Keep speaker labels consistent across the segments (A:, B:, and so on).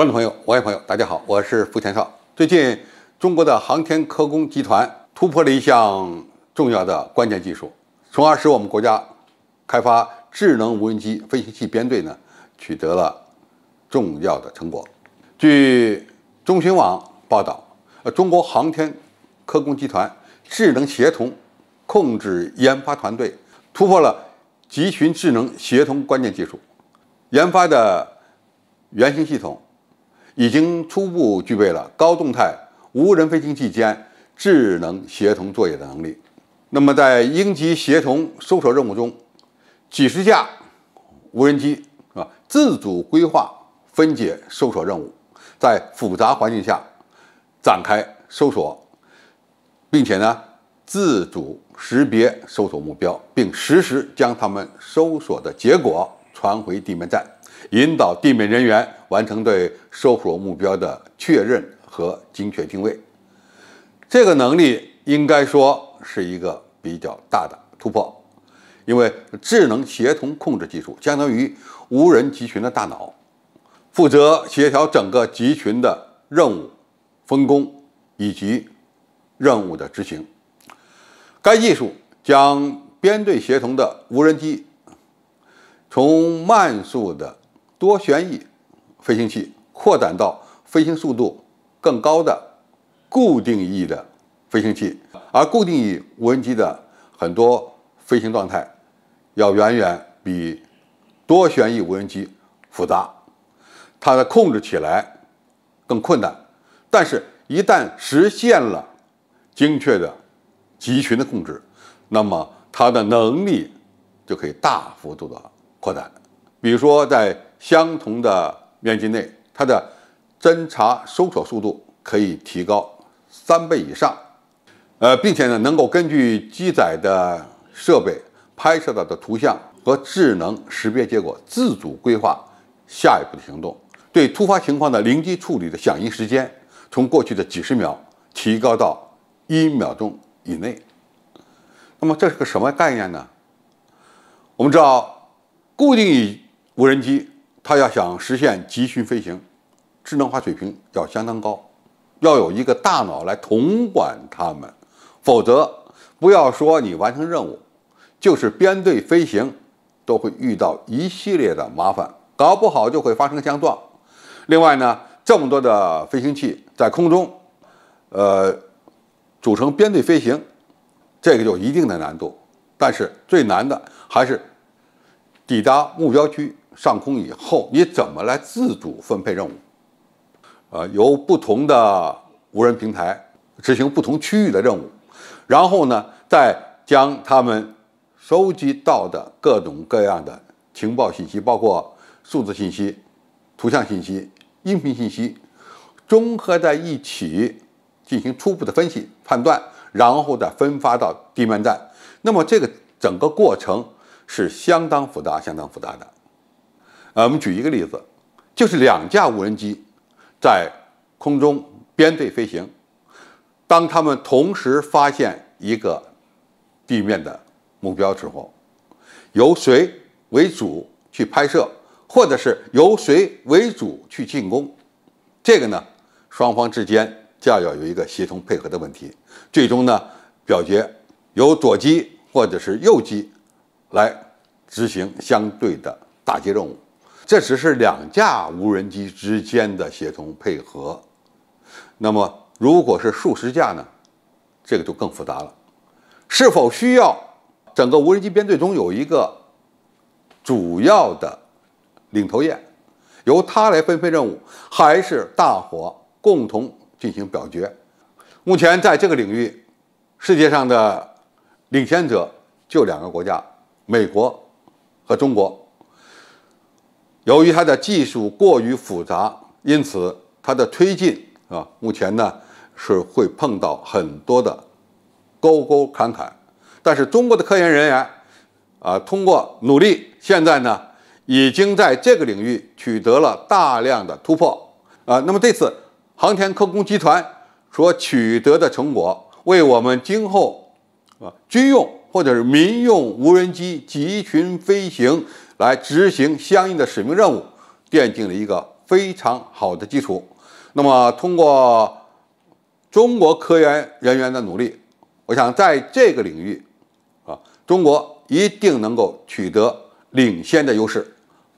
A: 观众朋友，网友朋友，大家好，我是付天少。最近，中国的航天科工集团突破了一项重要的关键技术，从而使我们国家开发智能无人机飞行器编队呢，取得了重要的成果。据中新网报道，呃，中国航天科工集团智能协同控制研发团队突破了集群智能协同关键技术，研发的原型系统。已经初步具备了高动态无人飞行器间智能协同作业的能力。那么，在应急协同搜索任务中，几十架无人机啊自主规划分解搜索任务，在复杂环境下展开搜索，并且呢，自主识别搜索目标，并实时将他们搜索的结果传回地面站。引导地面人员完成对搜索目标的确认和精确定位，这个能力应该说是一个比较大的突破，因为智能协同控制技术相当于无人集群的大脑，负责协调整个集群的任务分工以及任务的执行。该技术将编队协同的无人机从慢速的多旋翼飞行器扩展到飞行速度更高的固定翼的飞行器，而固定翼无人机的很多飞行状态要远远比多旋翼无人机复杂，它的控制起来更困难。但是，一旦实现了精确的集群的控制，那么它的能力就可以大幅度的扩展。比如说在相同的面积内，它的侦查搜索速度可以提高三倍以上，呃，并且呢，能够根据机载的设备拍摄到的图像和智能识别结果，自主规划下一步的行动，对突发情况的零机处理的响应时间，从过去的几十秒提高到一秒钟以内。那么这是个什么概念呢？我们知道，固定翼无人机。它要想实现集群飞行，智能化水平要相当高，要有一个大脑来统管它们，否则不要说你完成任务，就是编队飞行都会遇到一系列的麻烦，搞不好就会发生相撞。另外呢，这么多的飞行器在空中，呃，组成编队飞行，这个有一定的难度。但是最难的还是抵达目标区。上空以后，你怎么来自主分配任务？呃，由不同的无人平台执行不同区域的任务，然后呢，再将他们收集到的各种各样的情报信息，包括数字信息、图像信息、音频信息，综合在一起进行初步的分析判断，然后再分发到地面站。那么，这个整个过程是相当复杂、相当复杂的。呃，我们举一个例子，就是两架无人机在空中编队飞行，当他们同时发现一个地面的目标之后，由谁为主去拍摄，或者是由谁为主去进攻？这个呢，双方之间就要有一个协同配合的问题。最终呢，表决由左机或者是右机来执行相对的打击任务。这只是两架无人机之间的协同配合，那么如果是数十架呢？这个就更复杂了。是否需要整个无人机编队中有一个主要的领头雁，由它来分配任务，还是大伙共同进行表决？目前在这个领域，世界上的领先者就两个国家：美国和中国。由于它的技术过于复杂，因此它的推进啊，目前呢是会碰到很多的沟沟坎坎。但是中国的科研人员啊，通过努力，现在呢已经在这个领域取得了大量的突破啊。那么这次航天科工集团所取得的成果，为我们今后啊军用或者是民用无人机集群飞行。来执行相应的使命任务，奠定了一个非常好的基础。那么，通过中国科研人员的努力，我想在这个领域啊，中国一定能够取得领先的优势。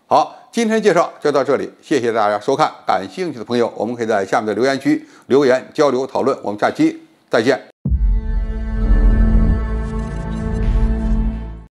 A: 好，今天介绍就到这里，谢谢大家收看。感兴趣的朋友，我们可以在下面的留言区留言交流讨论。我们下期再见。